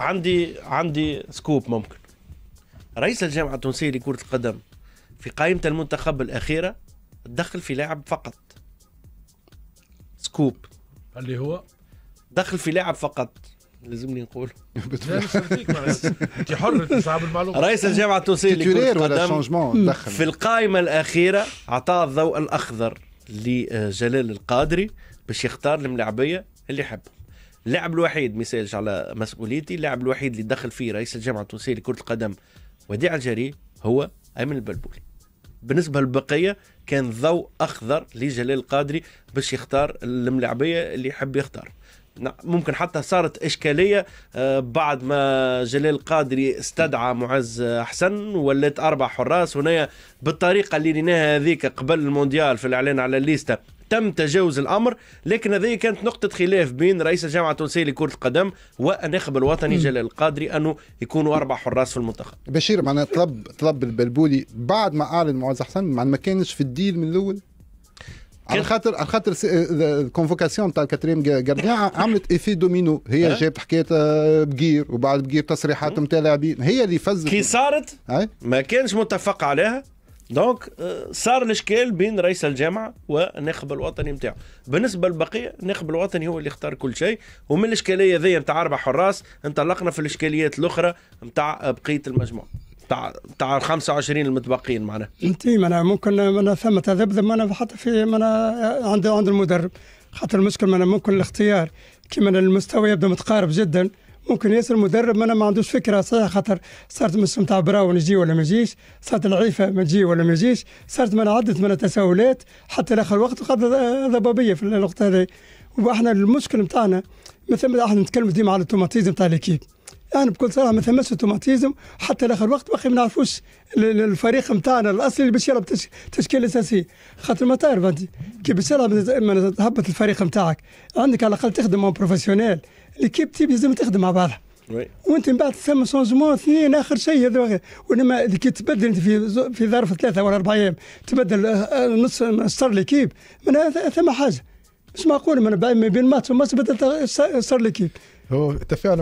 عندي عندي سكوب ممكن رئيس الجامعه التونسيه لكره القدم في قائمه المنتخب الاخيره دخل في لاعب فقط سكوب اللي هو دخل في لاعب فقط لازمني نقول انت حر صعب المعلومه رئيس الجامعه التونسيه لكره القدم في القائمه الاخيره اعطاه الضوء الاخضر لجلال القادري باش يختار الملاعبيه اللي يحبها اللاعب الوحيد ما يسالش على مسؤوليتي اللاعب الوحيد اللي دخل فيه رئيس الجامعه التونسيه لكره القدم وديع الجري هو ايمن البلبولي بالنسبة للبقية كان ضوء أخضر لجلال القادري باش يختار الملاعبية اللي يحب يختار نعم، ممكن حتى صارت إشكالية آه، بعد ما جلال القادري استدعى معز حسن ولات أربع حراس هنا بالطريقة اللي رناها هذيك قبل المونديال في الإعلان على الليستة تم تجاوز الامر لكن هذه كانت نقطه خلاف بين رئيس الجامعه التونسيه لكره القدم والناخب الوطني جلال القادري انه يكونوا اربع حراس في المنتخب بشير معنا طلب طلب البلبولي بعد ما اعلن معز حسن ما كانش في الديل من الاول على خاطر على خاطر الكونفوكاسيون تاع الكاتريم جارديان عملت ايفي دومينو هي أه؟ جابت حكايه آه، بقير وبعد بقير تصريحات نتاع أه؟ لاعبين هي اللي فزت كي صارت ما كانش متفق عليها دونك آه، صار الاشكال بين رئيس الجامعه والناخب الوطني نتاعو بالنسبه للبقيه الناخب الوطني هو اللي اختار كل شيء ومن الاشكاليه ذي نتاع اربع حراس انطلقنا في الاشكاليات الاخرى نتاع بقيه المجموعه تاع تاع 25 المتبقين معنا انت معنا ممكن معناها ثم تذبذب معنا حتى في معناها عند عند المدرب خاطر المشكل معنا ممكن الاختيار كيما المستوى يبدا متقارب جدا ممكن ياسر مدرب ما انا ما عندوش فكره صحيح خاطر صارت مش تاع براون يجي ولا ما يجيش صارت العيفه ما تجي ولا ما يجيش صارت من عده من التساؤلات حتى لاخر وقت وقد ضبابيه في الوقت هذا واحنا المشكل نتاعنا مثل ما احنا نتكلم ديما على التوماتيزم تاع ليكيب يعني بكل صراحه ما ثمش اوتوماتيزم حتى لاخر وقت باقي ما نعرفوش الفريق نتاعنا الاصلي اللي باش يلعب تشكيله اساسيه خاطر ما تعرف انت كي باش تلعب تهبط الفريق نتاعك عندك على الاقل تخدم اون بروفيسيونيل ليكيب تيب لازم تخدم مع بعضها وانت من بعد ثم شونجمون اثنين اخر شيء هذا وانما كي تبدل انت في في ظرف ثلاثه ولا اربع ايام تبدل آه، آه، نص ستار ليكيب من ثم حاجه مش معقول ما بين ماتش وماتش بدل ستار ليكيب هو تفاعل